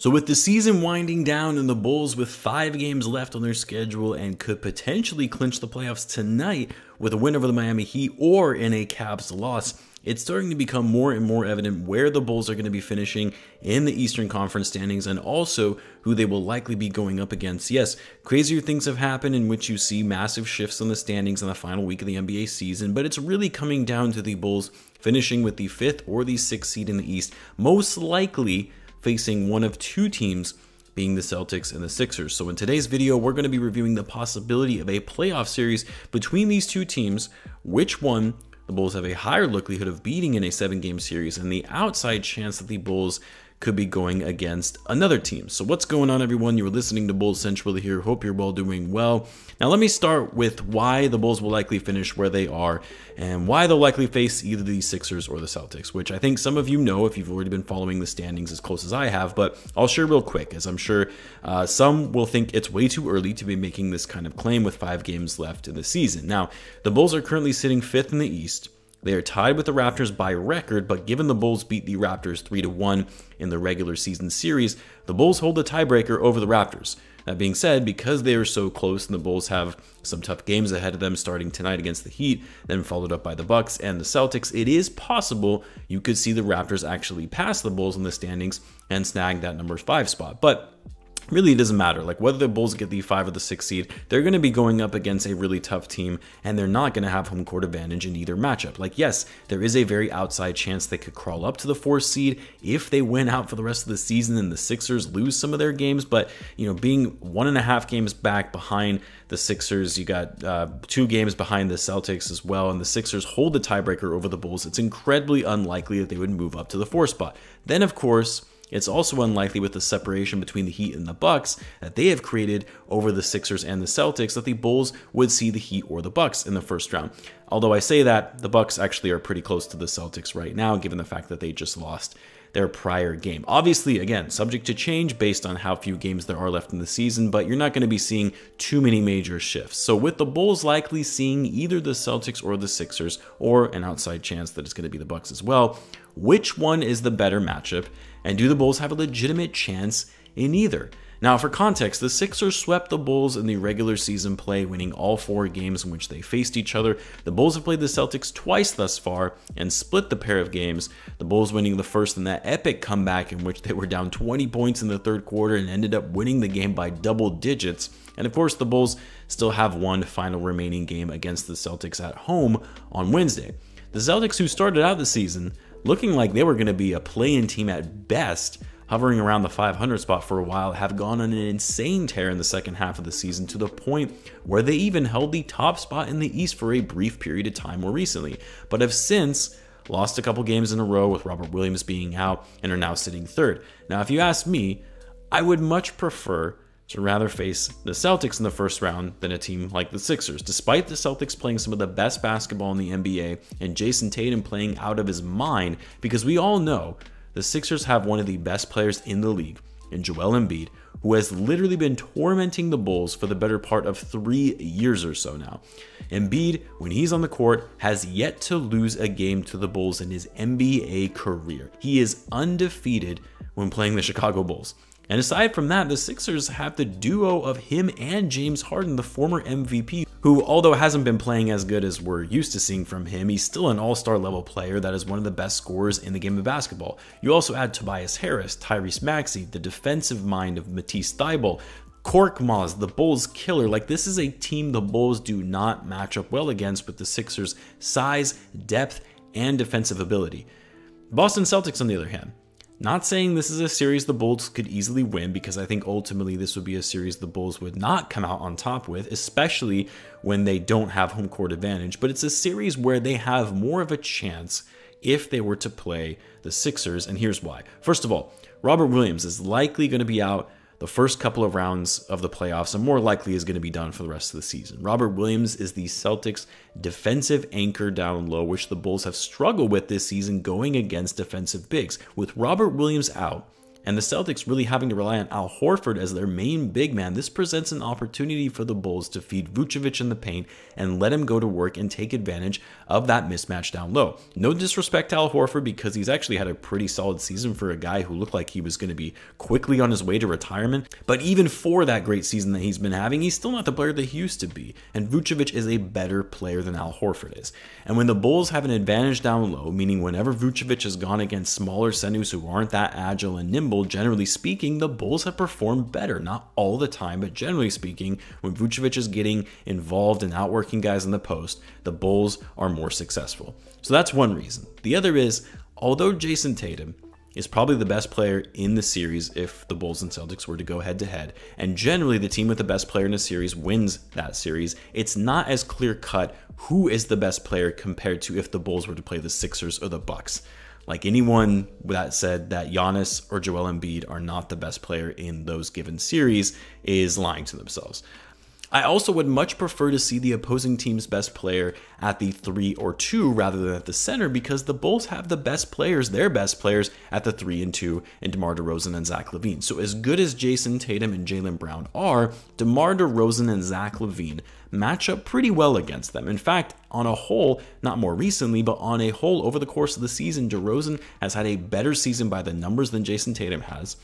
So, with the season winding down and the Bulls with five games left on their schedule and could potentially clinch the playoffs tonight with a win over the Miami Heat or in a Cavs loss, it's starting to become more and more evident where the Bulls are going to be finishing in the Eastern Conference standings and also who they will likely be going up against. Yes, crazier things have happened in which you see massive shifts in the standings in the final week of the NBA season, but it's really coming down to the Bulls finishing with the fifth or the sixth seed in the East, most likely facing one of two teams being the Celtics and the Sixers. So in today's video, we're going to be reviewing the possibility of a playoff series between these two teams, which one the Bulls have a higher likelihood of beating in a seven game series, and the outside chance that the Bulls could be going against another team. So what's going on, everyone? You're listening to Bulls Central here. Hope you're well doing well. Now let me start with why the Bulls will likely finish where they are and why they'll likely face either the Sixers or the Celtics, which I think some of you know if you've already been following the standings as close as I have, but I'll share real quick as I'm sure uh, some will think it's way too early to be making this kind of claim with five games left in the season. Now, the Bulls are currently sitting fifth in the East. They are tied with the Raptors by record, but given the Bulls beat the Raptors 3 1 in the regular season series, the Bulls hold the tiebreaker over the Raptors. That being said, because they are so close and the Bulls have some tough games ahead of them starting tonight against the Heat, then followed up by the Bucks and the Celtics, it is possible you could see the Raptors actually pass the Bulls in the standings and snag that number 5 spot. But really it doesn't matter like whether the bulls get the five or the six seed they're going to be going up against a really tough team and they're not going to have home court advantage in either matchup like yes there is a very outside chance they could crawl up to the four seed if they win out for the rest of the season and the sixers lose some of their games but you know being one and a half games back behind the sixers you got uh, two games behind the celtics as well and the sixers hold the tiebreaker over the bulls it's incredibly unlikely that they would move up to the four spot then of course it's also unlikely with the separation between the Heat and the Bucks that they have created over the Sixers and the Celtics that the Bulls would see the Heat or the Bucks in the first round. Although I say that, the Bucks actually are pretty close to the Celtics right now given the fact that they just lost their prior game. Obviously, again, subject to change based on how few games there are left in the season, but you're not going to be seeing too many major shifts. So, with the Bulls likely seeing either the Celtics or the Sixers, or an outside chance that it's going to be the Bucks as well, which one is the better matchup and do the Bulls have a legitimate chance in either? Now, for context, the Sixers swept the Bulls in the regular season play, winning all four games in which they faced each other. The Bulls have played the Celtics twice thus far and split the pair of games, the Bulls winning the first in that epic comeback in which they were down 20 points in the third quarter and ended up winning the game by double digits. And of course, the Bulls still have one final remaining game against the Celtics at home on Wednesday. The Celtics, who started out the season looking like they were going to be a play-in team at best, hovering around the 500 spot for a while, have gone on an insane tear in the second half of the season to the point where they even held the top spot in the East for a brief period of time more recently, but have since lost a couple games in a row with Robert Williams being out and are now sitting third. Now, if you ask me, I would much prefer so rather face the Celtics in the first round than a team like the Sixers. Despite the Celtics playing some of the best basketball in the NBA and Jason Tatum playing out of his mind, because we all know the Sixers have one of the best players in the league in Joel Embiid, who has literally been tormenting the Bulls for the better part of three years or so now. Embiid, when he's on the court, has yet to lose a game to the Bulls in his NBA career. He is undefeated when playing the Chicago Bulls. And aside from that, the Sixers have the duo of him and James Harden, the former MVP, who, although hasn't been playing as good as we're used to seeing from him, he's still an all star level player that is one of the best scorers in the game of basketball. You also add Tobias Harris, Tyrese Maxey, the defensive mind of Matisse Thybul, Cork Maz, the Bulls killer. Like this is a team the Bulls do not match up well against with the Sixers' size, depth, and defensive ability. Boston Celtics, on the other hand, not saying this is a series the Bulls could easily win because I think ultimately this would be a series the Bulls would not come out on top with, especially when they don't have home court advantage, but it's a series where they have more of a chance if they were to play the Sixers, and here's why. First of all, Robert Williams is likely going to be out the first couple of rounds of the playoffs and more likely is going to be done for the rest of the season. Robert Williams is the Celtics' defensive anchor down low, which the Bulls have struggled with this season going against defensive bigs. With Robert Williams out, and the Celtics really having to rely on Al Horford as their main big man, this presents an opportunity for the Bulls to feed Vucevic in the paint and let him go to work and take advantage of that mismatch down low. No disrespect to Al Horford because he's actually had a pretty solid season for a guy who looked like he was going to be quickly on his way to retirement. But even for that great season that he's been having, he's still not the player that he used to be. And Vucevic is a better player than Al Horford is. And when the Bulls have an advantage down low, meaning whenever Vucevic has gone against smaller centers who aren't that agile and nimble, generally speaking, the Bulls have performed better. Not all the time, but generally speaking, when Vucevic is getting involved and outworking guys in the post, the Bulls are more successful. So that's one reason. The other is, although Jason Tatum is probably the best player in the series if the Bulls and Celtics were to go head to head. And generally, the team with the best player in a series wins that series. It's not as clear cut who is the best player compared to if the Bulls were to play the Sixers or the Bucks. Like anyone that said that Giannis or Joel Embiid are not the best player in those given series is lying to themselves. I also would much prefer to see the opposing team's best player at the three or two rather than at the center because the Bulls have the best players, their best players, at the three and two, and DeMar DeRozan and Zach Levine. So, as good as Jason Tatum and Jalen Brown are, DeMar DeRozan and Zach Levine match up pretty well against them. In fact, on a whole, not more recently, but on a whole over the course of the season, DeRozan has had a better season by the numbers than Jason Tatum has.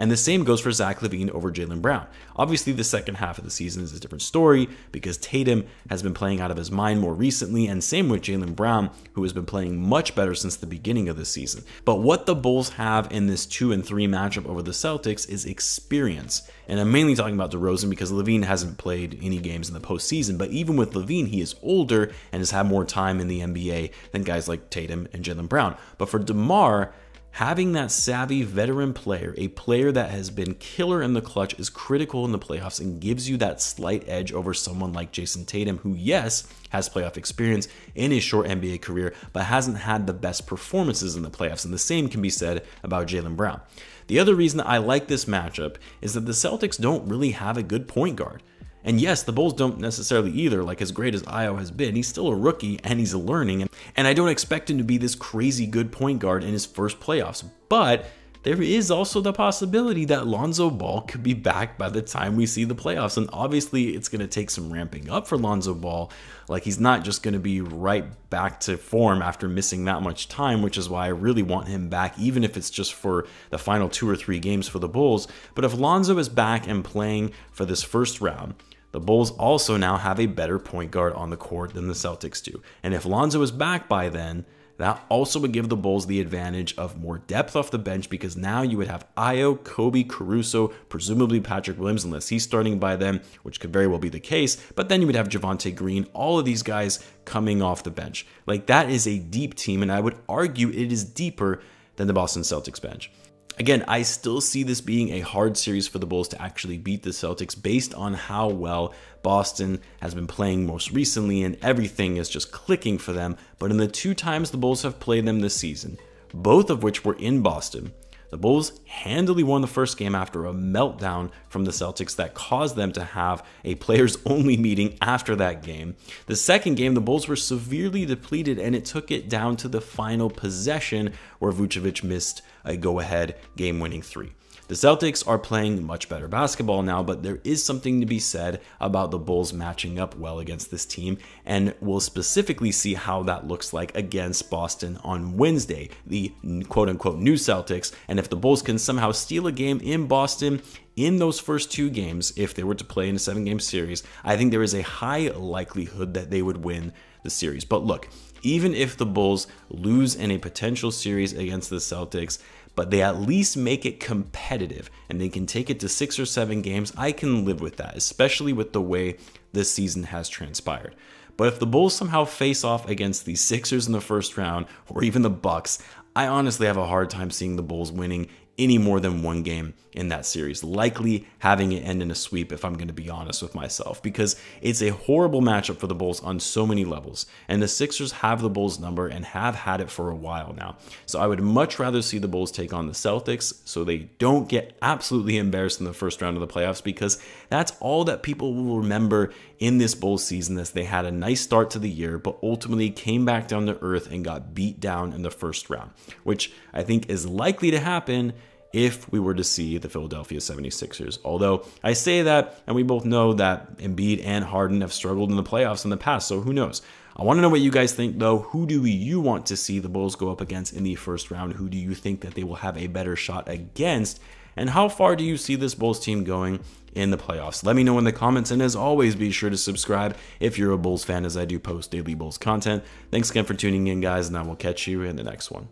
And the same goes for Zach Levine over Jalen Brown. Obviously, the second half of the season is a different story because Tatum has been playing out of his mind more recently, and same with Jalen Brown, who has been playing much better since the beginning of the season. But what the Bulls have in this 2 and 3 matchup over the Celtics is experience. And I'm mainly talking about DeRozan because Levine hasn't played any games in the postseason, but even with Levine, he is older and has had more time in the NBA than guys like Tatum and Jalen Brown. But for DeMar, Having that savvy veteran player, a player that has been killer in the clutch, is critical in the playoffs and gives you that slight edge over someone like Jason Tatum, who, yes, has playoff experience in his short NBA career, but hasn't had the best performances in the playoffs. And the same can be said about Jalen Brown. The other reason I like this matchup is that the Celtics don't really have a good point guard. And yes, the Bulls don't necessarily either. Like, as great as Io has been, he's still a rookie and he's learning. And I don't expect him to be this crazy good point guard in his first playoffs. But there is also the possibility that Lonzo Ball could be back by the time we see the playoffs. And obviously, it's going to take some ramping up for Lonzo Ball. Like, he's not just going to be right back to form after missing that much time, which is why I really want him back, even if it's just for the final two or three games for the Bulls. But if Lonzo is back and playing for this first round, the Bulls also now have a better point guard on the court than the Celtics do. And if Lonzo is back by then, that also would give the Bulls the advantage of more depth off the bench because now you would have Io, Kobe, Caruso, presumably Patrick Williams, unless he's starting by them, which could very well be the case. But then you would have Javante Green, all of these guys coming off the bench. Like that is a deep team, and I would argue it is deeper than the Boston Celtics bench. Again, I still see this being a hard series for the Bulls to actually beat the Celtics based on how well Boston has been playing most recently and everything is just clicking for them. But in the two times the Bulls have played them this season, both of which were in Boston, the Bulls handily won the first game after a meltdown from the Celtics that caused them to have a players only meeting after that game. The second game, the Bulls were severely depleted and it took it down to the final possession where Vucevic missed a go ahead game winning three. The Celtics are playing much better basketball now, but there is something to be said about the Bulls matching up well against this team, and we'll specifically see how that looks like against Boston on Wednesday, the quote unquote new Celtics. And if the Bulls can somehow steal a game in Boston, in those first two games, if they were to play in a seven game series, I think there is a high likelihood that they would win the series. But look, even if the Bulls lose in a potential series against the Celtics, but they at least make it competitive and they can take it to six or seven games. I can live with that, especially with the way this season has transpired. But if the Bulls somehow face off against the Sixers in the first round or even the Bucks, I honestly have a hard time seeing the Bulls winning any more than one game in that series, likely having it end in a sweep if I'm going to be honest with myself, because it's a horrible matchup for the Bulls on so many levels. And the Sixers have the Bulls number and have had it for a while now. So I would much rather see the Bulls take on the Celtics so they don't get absolutely embarrassed in the first round of the playoffs, because that's all that people will remember in this bowl season as they had a nice start to the year, but ultimately came back down to earth and got beat down in the first round, which I think is likely to happen if we were to see the Philadelphia 76ers. Although I say that, and we both know that Embiid and Harden have struggled in the playoffs in the past, so who knows? I want to know what you guys think, though. Who do you want to see the Bulls go up against in the first round? Who do you think that they will have a better shot against? And how far do you see this Bulls team going in the playoffs? Let me know in the comments. And as always, be sure to subscribe if you're a Bulls fan, as I do post daily Bulls content. Thanks again for tuning in, guys, and I will catch you in the next one.